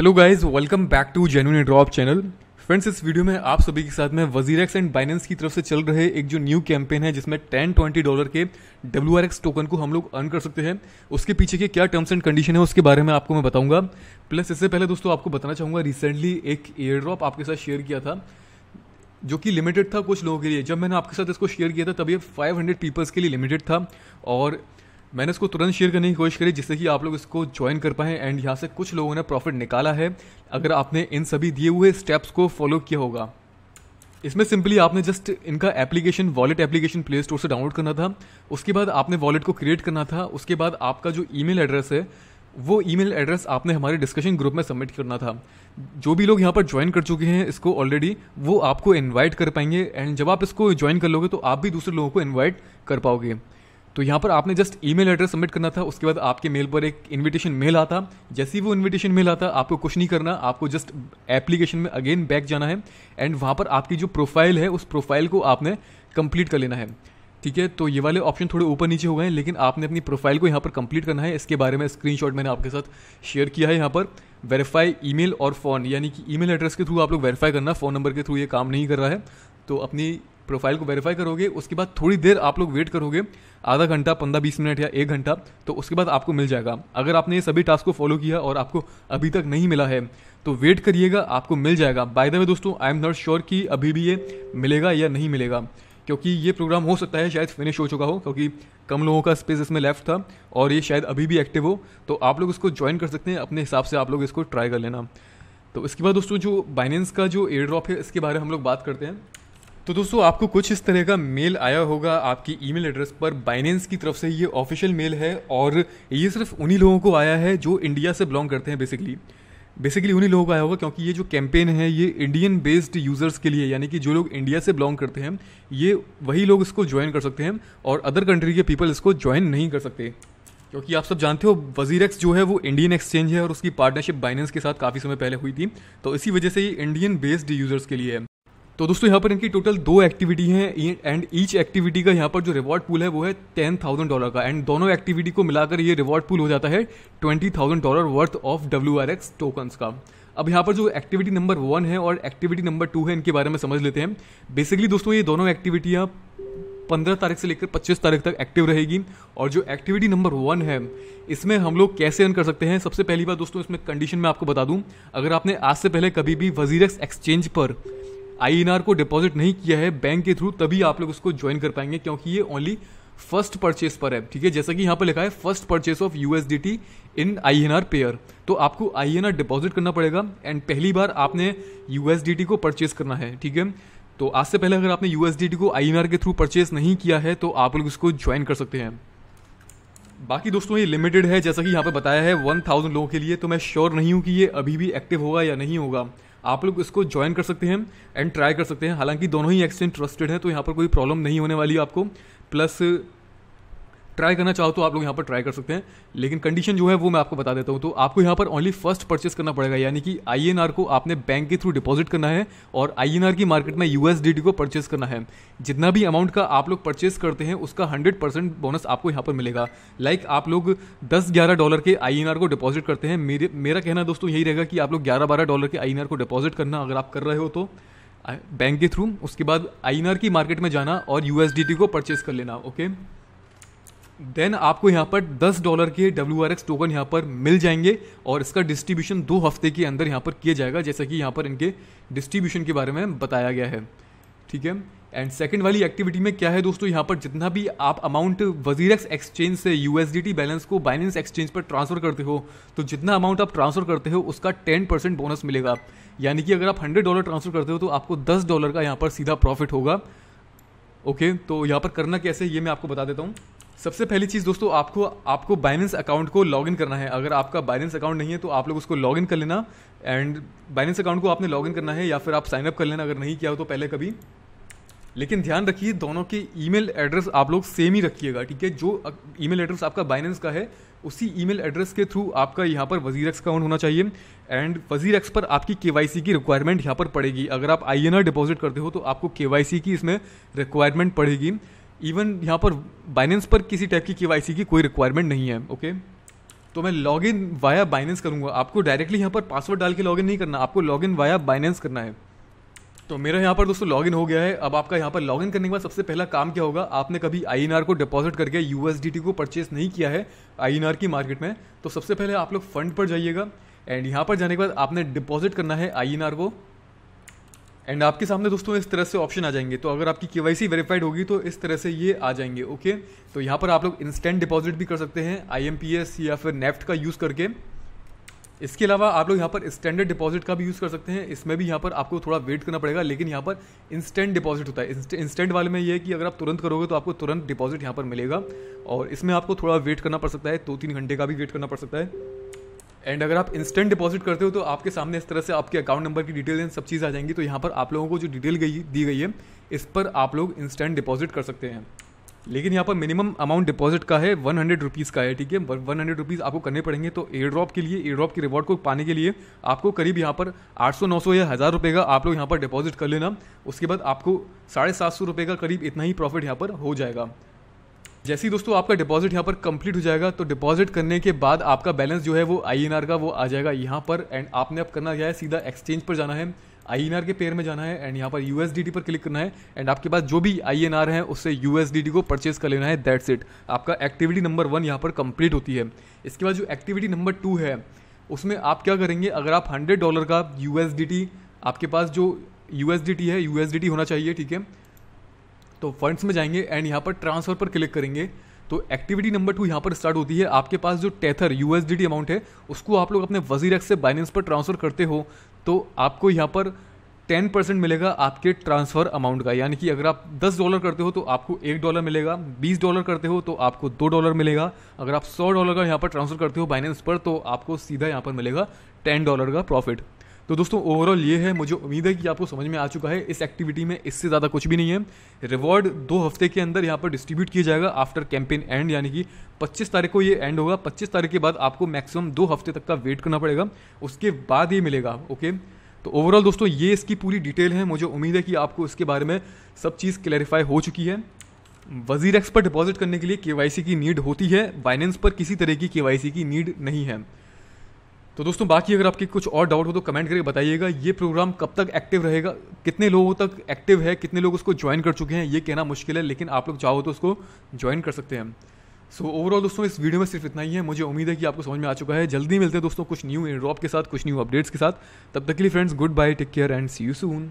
hello guys welcome back to genuine drop channel friends इस video में आप सभी के साथ में वजीरेक्स एंड बाइनेंस की तरफ से चल रहे एक जो न्यू कैंपेन है जिसमें टेन ट्वेंटी डॉलर के डब्ल्यू आर एक्स टोकन को हम लोग अर्न कर सकते हैं उसके पीछे के क्या टर्म्स एंड कंडीशन है उसके बारे में आपको मैं बताऊंगा प्लस इससे पहले दोस्तों आपको बताना चाहूंगा रिसेंटली एक एयर ड्रॉप आपके साथ शेयर किया था जो कि लिमिटेड था कुछ लोगों के लिए जब मैंने आपके साथ इसको शेयर किया था तब ये 500 पीपल्स के लिए लिमिटेड था और मैंने इसको तुरंत शेयर करने की कोशिश करी जिससे कि आप लोग इसको ज्वाइन कर पाएँ एंड यहाँ से कुछ लोगों ने प्रॉफिट निकाला है अगर आपने इन सभी दिए हुए स्टेप्स को फॉलो किया होगा इसमें सिंपली आपने जस्ट इनका application wallet application Play Store से डाउनलोड करना था उसके बाद आपने वॉलेट को क्रिएट करना था उसके बाद आपका जो ईमेल एड्रेस है वो ईमेल एड्रेस आपने हमारे डिस्कशन ग्रुप में सबमिट करना था जो भी लोग यहाँ पर ज्वाइन कर चुके हैं इसको ऑलरेडी वो आपको इनवाइट कर पाएंगे एंड जब आप इसको ज्वाइन कर लोगे तो आप भी दूसरे लोगों को इनवाइट कर पाओगे तो यहाँ पर आपने जस्ट ईमेल एड्रेस सबमिट करना था उसके बाद आपके मेल पर एक इनविटेशन मेल आता जैसे ही वो इनविटेशन मेल आता आपको कुछ नहीं करना आपको जस्ट एप्लीकेशन में अगेन बैक जाना है एंड वहाँ पर आपकी जो प्रोफाइल है उस प्रोफाइल को आपने कंप्लीट कर लेना है ठीक है तो ये वाले ऑप्शन थोड़े ऊपर नीचे हो गए हैं लेकिन आपने अपनी प्रोफाइल को यहाँ पर कंप्लीट करना है इसके बारे में स्क्रीन मैंने आपके साथ शेयर किया है यहाँ पर वेरीफाई ई और फ़ोन यानी कि ई एड्रेस के थ्रू आप लोग वेरीफाई करना फ़ोन नंबर के थ्रू ये काम नहीं कर रहा है तो अपनी प्रोफाइल को वेरीफाई करोगे उसके बाद थोड़ी देर आप लोग वेट करोगे आधा घंटा पंद्रह बीस मिनट या एक घंटा तो उसके बाद आपको मिल जाएगा अगर आपने ये सभी टास्क को फॉलो किया और आपको अभी तक नहीं मिला है तो वेट करिएगा आपको मिल जाएगा बाय द वे दोस्तों आई एम नॉट श्योर कि अभी भी ये मिलेगा या नहीं मिलेगा क्योंकि ये प्रोग्राम हो सकता है शायद फिनिश हो चुका हो क्योंकि कम लोगों का स्पेस इसमें लेफ्ट था और ये शायद अभी भी एक्टिव हो तो आप लोग इसको ज्वाइन कर सकते हैं अपने हिसाब से आप लोग इसको ट्राई कर लेना तो इसके बाद दोस्तों जो बाइनेंस का जो एयर ड्रॉप है इसके बारे में हम लोग बात करते हैं तो दोस्तों आपको कुछ इस तरह का मेल आया होगा आपकी ईमेल एड्रेस पर बाइनेंस की तरफ से ये ऑफिशियल मेल है और ये सिर्फ उन्हीं लोगों को आया है जो इंडिया से बिलोंग करते हैं बेसिकली बेसिकली उन्हीं लोगों को आया होगा क्योंकि ये जो कैंपेन है ये इंडियन बेस्ड यूज़र्स के लिए यानी कि जो लोग इंडिया से बिलोंग करते हैं ये वही लोग इसको ज्वाइन कर सकते हैं और अदर कंट्री के पीपल इसको ज्वाइन नहीं कर सकते क्योंकि आप सब जानते हो वजीर एक्स जो है वो इंडियन एक्सचेंज है और उसकी पार्टनरशिप बाइनेंस के साथ काफ़ी समय पहले हुई थी तो इसी वजह से ये इंडियन बेस्ड यूज़र्स के लिए है तो दोस्तों यहाँ पर इनकी टोटल दो एक्टिविटी हैं एंड ईच एक्टिविटी का यहाँ पर जो रिवॉर्ड पूल है वो है टेन थाउजेंड डॉलर का एंड दोनों एक्टिविटी को मिलाकर ये रिवॉर्ड पूल हो जाता है twenty thousand dollar worth of W R X tokens का अब यहाँ पर जो एक्टिविटी नंबर वन है और एक्टिविटी नंबर टू है इनके बारे में समझ लेते हैं बेसिकली दोस्तों ये दोनों एक्टिविटियाँ पंद्रह तारीख से लेकर पच्चीस तारीख तक एक्टिव रहेगी और जो एक्टिविटी नंबर वन है इसमें हम लोग कैसे अर्न कर सकते हैं सबसे पहली बात दोस्तों इसमें कंडीशन में आपको बता दूं अगर आपने आज से पहले कभी भी वजीरक्स एक्सचेंज पर आई को डिपॉजिट नहीं किया है बैंक के थ्रू तभी आप लोग उसको ज्वाइन कर पाएंगे क्योंकि ये ओनली फर्स्ट परचेस पर है ठीक है जैसा कि यहां पर लिखा है first purchase of USDT in an pair तो आपको आई एन डिपॉजिट करना पड़ेगा एंड पहली बार आपने यूएसडीटी को परचेस करना है ठीक है तो आज से पहले अगर आपने यूएसडीटी को आई के थ्रू परचेस नहीं किया है तो आप लोग इसको ज्वाइन कर सकते हैं बाकी दोस्तों ये लिमिटेड है जैसा कि यहाँ पर बताया है वन थाउजेंड लोगों के लिए तो मैं श्योर नहीं हूँ कि ये अभी भी एक्टिव होगा या नहीं होगा आप लोग इसको ज्वाइन कर सकते हैं एंड ट्राई कर सकते हैं हालांकि दोनों ही एक्सचेंज ट्रस्टेड है तो यहाँ पर कोई प्रॉब्लम नहीं होने वाली आपको प्लस ट्राई करना चाहो तो आप लोग यहाँ पर ट्राई कर सकते हैं लेकिन कंडीशन जो है वो मैं आपको बता देता हूँ तो आपको यहाँ पर ओनली फर्स्ट परचेस करना पड़ेगा यानी कि आई को आपने बैंक के थ्रू डिपॉजिट करना है और आई की मार्केट में यू को परचेस करना है जितना भी अमाउंट का आप लोग परचेस करते हैं उसका हंड्रेड बोनस आपको यहाँ पर मिलेगा लाइक आप लोग दस ग्यारह डॉलर के आई को डिपॉजिट करते हैं मेरे मेरा कहना दोस्तों यही रहेगा कि आप लोग ग्यारह बारह डॉलर के आई को डिपॉजिट करना अगर आप कर रहे हो तो बैंक के थ्रू उसके बाद आई की मार्केट में जाना और यू को परचेस कर लेना ओके देन आपको यहाँ पर 10 डॉलर के डब्ल्यू आर एक्स टोकन यहाँ पर मिल जाएंगे और इसका डिस्ट्रीब्यूशन दो हफ्ते के अंदर यहाँ पर किया जाएगा जैसा कि यहाँ पर इनके डिस्ट्रीब्यूशन के बारे में बताया गया है ठीक है एंड सेकंड वाली एक्टिविटी में क्या है दोस्तों यहाँ पर जितना भी आप अमाउंट वजीरक्स एक्सचेंज से यूएसडीटी बैलेंस को बाइनेंस एक्सचेंज पर ट्रांसफर करते हो तो जितना अमाउंट आप ट्रांसफर करते हो उसका टेन परसेंट बोनस मिलेगा यानी कि अगर आप हंड्रेड डॉलर ट्रांसफर करते हो तो आपको दस डॉलर का यहाँ पर सीधा प्रॉफिट होगा ओके तो यहाँ पर करना कैसे ये मैं आपको बता देता हूँ सबसे पहली चीज़ दोस्तों आपको आपको बाइनेंस अकाउंट को लॉगिन करना है अगर आपका बाइनेंस अकाउंट नहीं है तो आप लोग उसको लॉगिन कर लेना एंड बाइनेंस अकाउंट को आपने लॉगिन करना है या फिर आप साइनअप कर लेना अगर नहीं किया हो तो पहले कभी लेकिन ध्यान रखिए दोनों के ईमेल एड्रेस आप लोग सेम ही रखिएगा ठीक है जो ईमेल एड्रेस आपका बाइनेंस का है उसी ईमेल एड्रेस के थ्रू आपका यहाँ पर वजीर एक्स अकाउंट होना चाहिए एंड वजीर एक्स पर आपकी के की रिक्वायरमेंट यहाँ पर पड़ेगी अगर आप आई डिपॉजिट करते हो तो आपको के की इसमें रिक्वायरमेंट पड़ेगी इवन यहाँ पर बाइनेंस पर किसी टाइप की के की कोई रिक्वायरमेंट नहीं है ओके तो मैं लॉग इन वाया बाइनेंस करूँगा आपको डायरेक्टली यहाँ पर पासवर्ड डाल के लॉग इन नहीं करना आपको लॉग इन वाया बाइनेंस करना है तो मेरा यहाँ पर दोस्तों लॉग इन हो गया है अब आपका यहाँ पर लॉग इन करने के बाद सबसे पहला काम क्या होगा आपने कभी आई को डिपॉजिट करके यू को परचेज नहीं किया है आई की मार्केट में तो सबसे पहले आप लोग फंड पर जाइएगा एंड यहाँ पर जाने के बाद आपने डिपॉजिट करना है आई को एंड आपके सामने दोस्तों इस तरह से ऑप्शन आ जाएंगे तो अगर आपकी केवाईसी वाई वेरीफाइड होगी तो इस तरह से ये आ जाएंगे ओके तो यहाँ पर आप लोग इंस्टेंट डिपॉजिट भी कर सकते हैं आई या फिर नेफ्ट e का यूज़ करके इसके अलावा आप लोग यहाँ पर स्टैंडर्ड डिपॉजिट का भी यूज़ कर सकते हैं इसमें भी यहाँ पर आपको थोड़ा वेट करना पड़ेगा लेकिन यहाँ पर इंस्टेंट डिपॉजिट होता है इंस्टेंट वाले में ये है कि अगर आप तुरंत करोगे तो आपको तुरंत डिपॉजिट यहाँ पर मिलेगा और इसमें आपको थोड़ा वेट करना पड़ सकता है दो तो तीन घंटे का भी वेट करना पड़ सकता है एंड अगर आप इंस्टेंट डिपॉजिट करते हो तो आपके सामने इस तरह से आपके अकाउंट नंबर की डिटेल एंड सब चीज़ आ जाएंगी तो यहाँ पर आप लोगों को जो डिटेल गई दी गई है इस पर आप लोग इंस्टेंट डिपॉजिट कर सकते हैं लेकिन यहाँ पर मिनिमम अमाउंट डिपॉजिट का है वन हंड्रेड रुपीज़ का है ठीक है वन हंड्रेड रुपीज़ आपको करने पड़ेंगे तो एयर ड्रॉप के लिए एयर ड्रॉप के रिवॉर्ड को पाने के लिए आपको करीब यहाँ पर आठ सौ नौ सौ या हज़ार रुपये का आप लोग यहाँ पर डिपॉजिट कर लेना उसके बाद आपको साढ़े सात सौ रुपये का करीब इतना ही प्रॉफिट यहाँ पर हो जाएगा जैसे ही दोस्तों आपका डिपॉजिट यहाँ पर कंप्लीट हो जाएगा तो डिपॉजिट करने के बाद आपका बैलेंस जो है वो आई का वो आ जाएगा यहाँ पर एंड आपने अब करना क्या है सीधा एक्सचेंज पर जाना है आई के पेयर में जाना है एंड यहाँ पर यूएसडीटी पर क्लिक करना है एंड आपके पास जो भी आई एन आर है उससे यूएसडीटी को परचेज कर लेना है दैट्स इट आपका एक्टिविटी नंबर वन यहाँ पर कंप्लीट होती है इसके बाद जो एक्टिविटी नंबर टू है उसमें आप क्या करेंगे अगर आप हंड्रेड डॉलर का यूएसडीटी आपके पास जो यूएसडीटी है यूएसडीटी होना चाहिए ठीक है तो फंड्स में जाएंगे एंड यहाँ पर ट्रांसफर पर क्लिक करेंगे तो एक्टिविटी नंबर टू यहाँ पर स्टार्ट होती है आपके पास जो टेथर यू अमाउंट है उसको आप लोग अपने वजीर से बाइनेंस पर ट्रांसफ़र करते हो तो आपको यहाँ पर टेन परसेंट मिलेगा आपके ट्रांसफ़र अमाउंट का यानी कि अगर आप दस डॉलर करते हो तो आपको एक डॉलर मिलेगा बीस डॉलर करते हो तो आपको दो डॉलर मिलेगा अगर आप सौ डॉलर का यहाँ पर ट्रांसफ़र करते हो बाइनेंस पर तो आपको सीधा यहाँ पर मिलेगा टेन डॉलर का प्रॉफिट तो दोस्तों ओवरऑल ये है मुझे उम्मीद है कि आपको समझ में आ चुका है इस एक्टिविटी में इससे ज़्यादा कुछ भी नहीं है रिवॉर्ड दो हफ्ते के अंदर यहाँ पर डिस्ट्रीब्यूट किया जाएगा आफ्टर कैंपेन एंड यानी कि 25 तारीख को ये एंड होगा 25 तारीख के बाद आपको मैक्सिमम दो हफ्ते तक का वेट करना पड़ेगा उसके बाद ये मिलेगा ओके तो ओवरऑल दोस्तों ये इसकी पूरी डिटेल है मुझे उम्मीद है कि आपको इसके बारे में सब चीज़ क्लैरिफाई हो चुकी है वजीर एक्स पर डिपॉजिट करने के लिए के की नीड होती है बाइनेंस पर किसी तरह की के की नीड नहीं है तो दोस्तों बाकी अगर आपके कुछ और डाउट हो तो कमेंट करके बताइएगा ये प्रोग्राम कब तक एक्टिव रहेगा कितने लोगों तक एक्टिव है कितने लोग उसको ज्वाइन कर चुके हैं ये कहना मुश्किल है लेकिन आप लोग चाहो तो उसको ज्वाइन कर सकते हैं सो so, ओवरऑल दोस्तों इस वीडियो में सिर्फ इतना ही है मुझे उम्मीद है कि आपको समझ में आ चुका है जल्दी मिलते हैं दोस्तों कुछ न्यू ड्रॉप के साथ कुछ न्यू अपडेट्स के साथ तब तक के लिए friends good bye take care and see you soon